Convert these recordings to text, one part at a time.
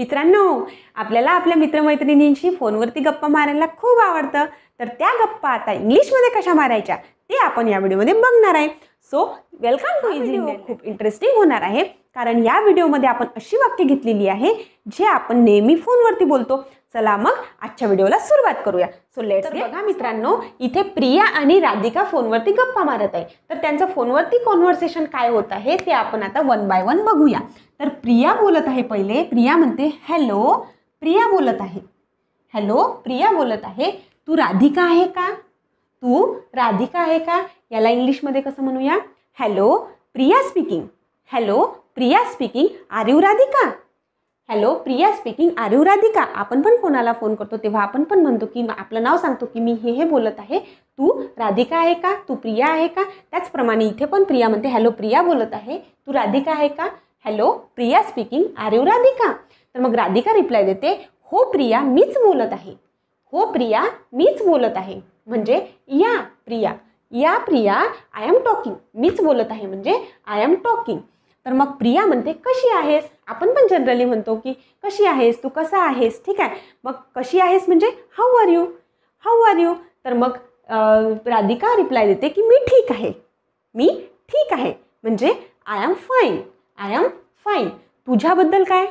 मित्रांनो आपल्याला आपल्या मित्रमैत्रिणींशी फोनवरती गप्पा मारायला खूप आवडतं तर त्या गप्पा आता इंग्लिशमध्ये कशा मारायच्या ते आपण या व्हिडिओमध्ये बघणार आहे सो वेलकम टू इझी खूप इंटरेस्टिंग होणार आहे कारण या व्हिडिओमध्ये आपण अशी वाक्य घेतलेली आहे जे आपण नेहमी फोनवरती बोलतो चला मग आजच्या व्हिडिओला सुरुवात करूया सो लेट्स बघा मित्रांनो इथे प्रिया आणि राधिका फोनवरती गप्पा मारत आहे तर त्यांचं फोनवरती कॉन्व्हर्सेशन काय होत आहे ते आपण आता वन बाय वन बघूया तर प्रिया बोलत आहे पहिले प्रिया म्हणते हॅलो प्रिया बोलत आहे हॅलो प्रिया बोलत आहे तू राधिका आहे का तू राधिका आहे का याला इंग्लिशमध्ये कसं म्हणूया hello Priya speaking hello Priya speaking are you Radhika hello Priya speaking are you Radhika आपण पण कोणाला फोन करतो तेव्हा आपण पण म्हणतो की आपलं नाव सांगतो की मी हे हे बोलत आहे तू राधिका आहे का तू प्रिया आहे का त्याचप्रमाणे इथे पण प्रिया म्हणते हॅलो प्रिया बोलत आहे तू राधिका आहे का hello Priya speaking are you Radhika तर मग राधिका रिप्लाय देते हो प्रिया मीच बोलत आहे हो प्रिया मीच बोलत आहे म्हणजे या प्रिया या प्रिया आय एम टॉकिंग मीच बोलत आहे म्हणजे आय एम टॉकिंग तर मग प्रिया म्हणते कशी आहेस आपण पण जनरली म्हणतो की कशी आहेस तू कसा आहेस ठीक आहे मग कशी आहेस म्हणजे how are you how are you तर मग राधिका रिप्लाय देते की मी ठीक आहे मी ठीक आहे म्हणजे I am fine I am fine तुझ्याबद्दल काय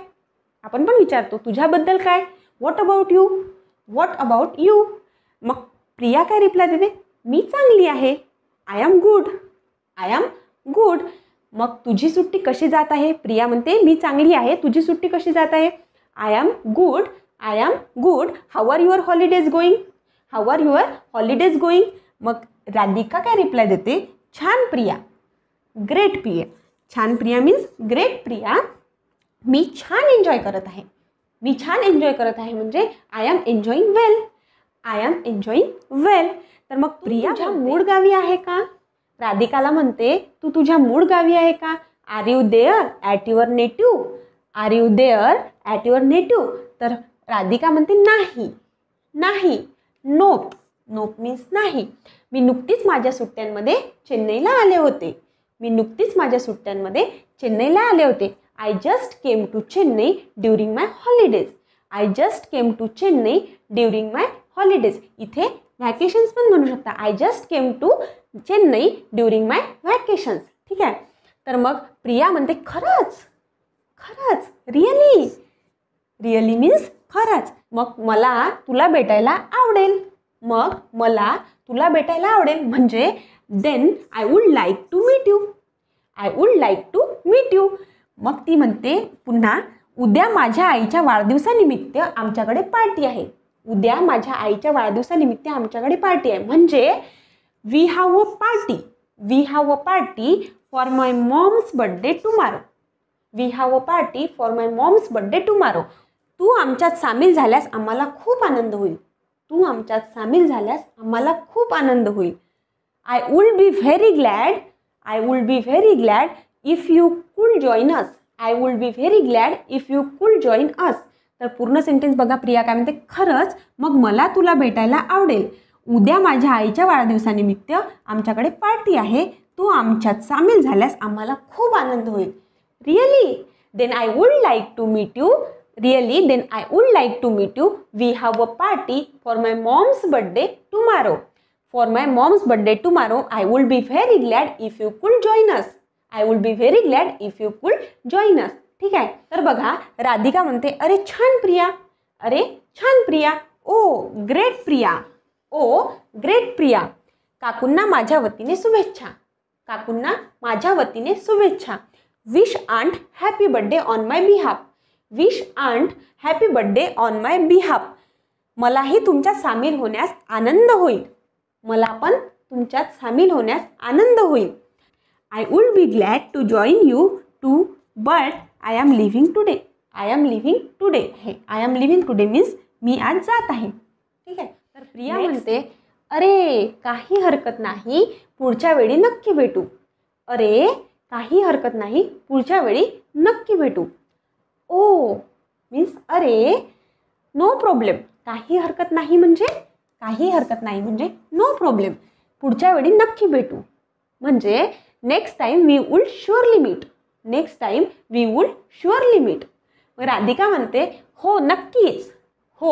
आपण पण विचारतो तुझ्याबद्दल काय what about you what about you मग प्रिया काय रिप्लाय देते मी चांगली आहे I am good I am good मग तुझी सुट्टी कशी जात आहे प्रिया म्हणते मी चांगली आहे तुझी सुट्टी कशी जात आहे I am good I am good how are your holidays going how are your holidays going मग राधिका काय रिप्लाय देते छान प्रिया ग्रेट प्रिया छान प्रिया मीन्स ग्रेट प्रिया मी छान एन्जॉय करत आहे मी छान एन्जॉय करत आहे म्हणजे I am enjoying well I am enjoying well तर मग प्रिया मूड गावी आहे का राधिकाला म्हणते तू तुझ्या मूळ गावी आहे का are you there at your native are you there at your native तर राधिका म्हणते नाही नाही नोप नोप मीन्स नाही मी नुकतीच माझ्या सुट्ट्यांमध्ये चेन्नईला आले होते मी नुकतीच माझ्या सुट्ट्यांमध्ये चेन्नईला आले होते I just came to Chennai during my holidays I just came to Chennai during my holidays इथे व्हॅकेशन्स पण म्हणू शकता I just came to Chennai during my vacations ठीक आहे तर मग प्रिया म्हणते खरंच खरंच रिअली रिअली मीन्स खरंच मग मला तुला भेटायला आवडेल मग मला तुला भेटायला आवडेल म्हणजे then I would like to meet you I would like to meet you मग ती म्हणते पुन्हा उद्या माझ्या आईच्या वाढदिवसानिमित्त आमच्याकडे पार्टी आहे उद्या माझ्या आईच्या वाढदिवसानिमित्त आमच्याकडे पार्टी आहे म्हणजे we have a party we have a party for my mom's birthday tomorrow we have a party for my mom's birthday tomorrow तू आमच्यात सामील झाल्यास आम्हाला खूप आनंद होईल तू आमच्यात सामील झाल्यास आम्हाला खूप आनंद होईल I will be very glad I will be very glad if you could join us I will be very glad if you could join us तर पूर्ण सेंटेन्स बघा प्रिया काय म्हणते खरंच मग मला तुला भेटायला आवडेल उद्या माझ्या आईच्या वाढदिवसानिमित्त आमच्याकडे पार्टी आहे तू आमच्यात सामील झाल्यास आम्हाला खूप आनंद होईल really then I would like to meet you really then I would like to meet you we have a party for my mom's birthday tomorrow for my mom's birthday tomorrow I would be very glad if you could join us I would be very glad if you could join us ठीक आहे तर बघा राधिका म्हणते अरे छान प्रिया अरे छान Priya oh great Priya oh great Priya काकूंना माझ्या वतीने शुभेच्छा काकूंना माझ्या वतीने शुभेच्छा wish aunt happy birthday on my behalf wish aunt happy birthday on my behalf मलाही तुमच्यात सामील होण्यास आनंद होईल मला पण तुमच्यात सामील होण्यास आनंद होईल I would be glad to join you too but I am leaving today I am leaving today हे I am leaving today means मी आज जात आहे ठीक आहे तर प्रिया म्हणते अरे काही हरकत नाही पुढच्या वेळी नक्की भेटू अरे काही हरकत नाही पुढच्या वेळी नक्की भेटू ओ मीन्स अरे नो प्रॉब्लेम काही हरकत नाही म्हणजे काही हरकत नाही म्हणजे नो प्रॉब्लेम पुढच्या वेळी नक्की भेटू म्हणजे next time we would surely meet next time we would surely meet मग राधिका म्हणते हो नक्कीच हो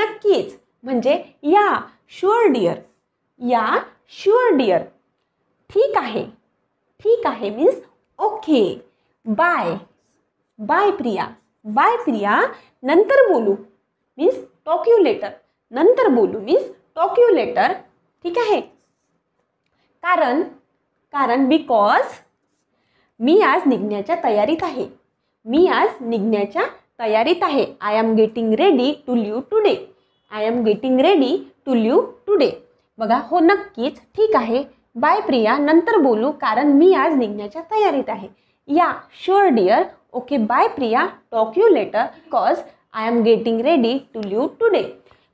नक्कीच म्हणजे yeah sure dear yeah sure dear ठीक आहे ठीक आहे means okay bye bye Priya bye Priya नंतर बोलू मीन्स टॉक्यू लेटर नंतर बोलू मीन्स टॉक्यू लेटर ठीक आहे कारण कारण बिकॉज मी आज निघण्याच्या तयारीत आहे मी आज निघण्याच्या तयारीत आहे I am getting ready to leave today I am getting ready to leave today बघा हो नक्कीच ठीक आहे बाय प्रिया नंतर बोलू कारण मी आज निघण्याच्या तयारीत आहे yeah sure dear okay bye Priya talk you later because I am getting ready to leave today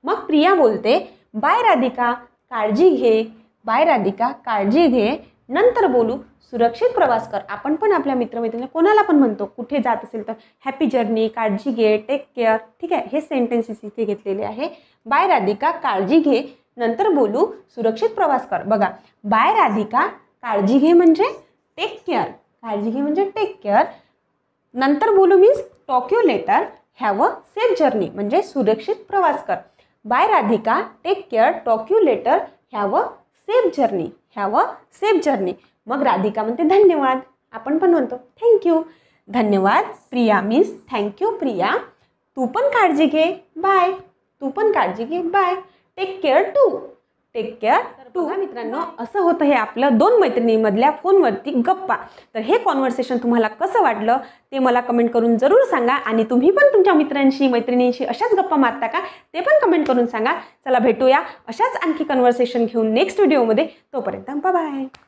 मग प्रिया बोलते बाय राधिका काळजी घे बाय राधिका काळजी घे नंतर बोलू सुरक्षित प्रवास कर आपण पण आपल्या मित्रमैत्रिणी कोणाला पण म्हणतो कुठे जात असेल तर हॅपी जर्नी काळजी घे टेक केअर ठीक आहे हे सेंटेन्सेस इथे घेतलेले आहे बाय राधिका काळजी घे नंतर बोलू सुरक्षित प्रवास कर बघा बाय राधिका काळजी घे म्हणजे टेक केअर काळजी घे म्हणजे टेक केअर नंतर बोलू means talk you later have a safe journey म्हणजे सुरक्षित प्रवास कर bye Radhika take care talk you later have a safe journey have a safe journey मग राधिका म्हणते धन्यवाद आपण पण म्हणतो थँक्यू धन्यवाद प्रिया मीन्स थँक्यू प्रिया तू पण काळजी घे बाय तू पण काळजी घे bye take care too take care too मित्रांनो असं होतं हे आपलं दोन मैत्रिणीमधल्या फोनवरती गप्पा तर हे कॉन्व्हर्सेशन तुम्हाला कसं वाटलं ते मला कमेंट करून जरूर सांगा आणि तुम्ही पण तुमच्या मित्रांशी मैत्रिणींशी अशाच गप्पा मारता का ते पण कमेंट करून सांगा चला भेटूया अशाच आणखी कन्व्हर्सेशन घेऊन नेक्स्ट व्हिडिओमध्ये तोपर्यंत बाय